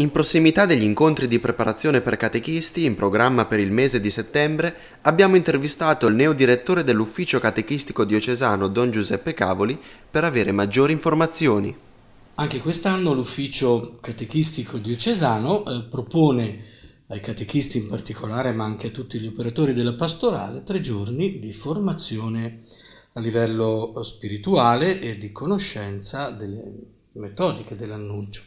In prossimità degli incontri di preparazione per catechisti in programma per il mese di settembre, abbiamo intervistato il neodirettore dell'ufficio catechistico diocesano Don Giuseppe Cavoli per avere maggiori informazioni. Anche quest'anno l'ufficio catechistico diocesano eh, propone ai catechisti in particolare, ma anche a tutti gli operatori della pastorale, tre giorni di formazione a livello spirituale e di conoscenza delle metodiche dell'annuncio.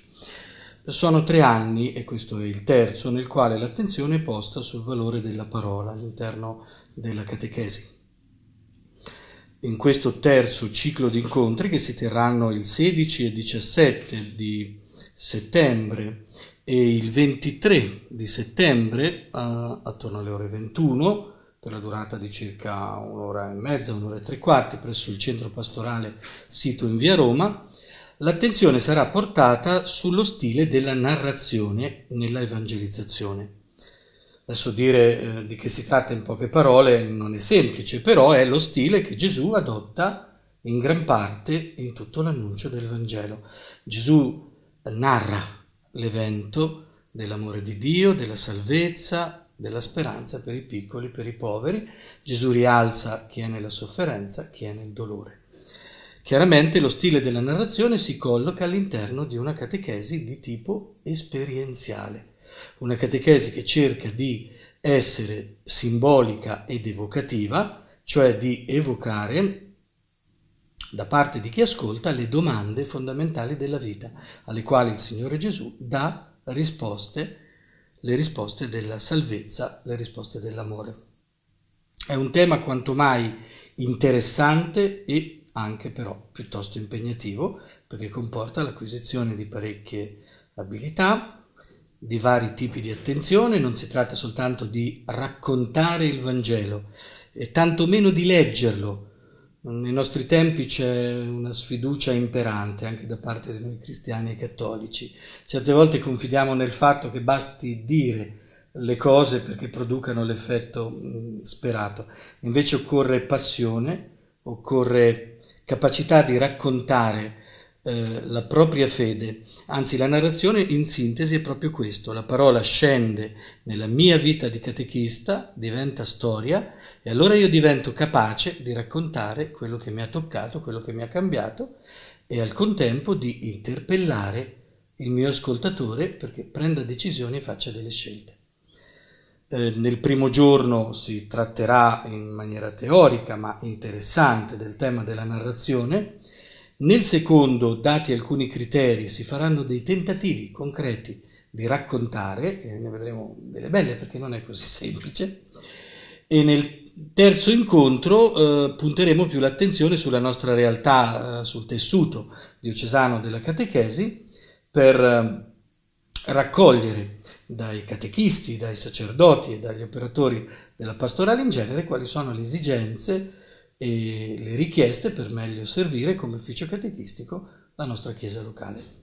Sono tre anni, e questo è il terzo, nel quale l'attenzione è posta sul valore della parola all'interno della catechesi. In questo terzo ciclo di incontri, che si terranno il 16 e 17 di settembre e il 23 di settembre, eh, attorno alle ore 21, per la durata di circa un'ora e mezza, un'ora e tre quarti, presso il centro pastorale sito in via Roma, l'attenzione sarà portata sullo stile della narrazione nella evangelizzazione. Adesso dire eh, di che si tratta in poche parole non è semplice, però è lo stile che Gesù adotta in gran parte in tutto l'annuncio del Vangelo. Gesù narra l'evento dell'amore di Dio, della salvezza, della speranza per i piccoli, per i poveri. Gesù rialza chi è nella sofferenza, chi è nel dolore. Chiaramente lo stile della narrazione si colloca all'interno di una catechesi di tipo esperienziale, una catechesi che cerca di essere simbolica ed evocativa, cioè di evocare da parte di chi ascolta le domande fondamentali della vita, alle quali il Signore Gesù dà risposte, le risposte della salvezza, le risposte dell'amore. È un tema quanto mai interessante e anche però piuttosto impegnativo perché comporta l'acquisizione di parecchie abilità, di vari tipi di attenzione, non si tratta soltanto di raccontare il Vangelo, e tantomeno di leggerlo. Nei nostri tempi c'è una sfiducia imperante anche da parte di noi cristiani e cattolici. Certe volte confidiamo nel fatto che basti dire le cose perché producano l'effetto sperato. Invece occorre passione, occorre capacità di raccontare eh, la propria fede. Anzi, la narrazione in sintesi è proprio questo. La parola scende nella mia vita di catechista, diventa storia e allora io divento capace di raccontare quello che mi ha toccato, quello che mi ha cambiato e al contempo di interpellare il mio ascoltatore perché prenda decisioni e faccia delle scelte. Eh, nel primo giorno si tratterà in maniera teorica ma interessante del tema della narrazione, nel secondo, dati alcuni criteri, si faranno dei tentativi concreti di raccontare, e ne vedremo delle belle perché non è così semplice, e nel terzo incontro eh, punteremo più l'attenzione sulla nostra realtà, eh, sul tessuto diocesano della catechesi, per eh, raccogliere dai catechisti, dai sacerdoti e dagli operatori della pastorale in genere quali sono le esigenze e le richieste per meglio servire come ufficio catechistico la nostra Chiesa locale.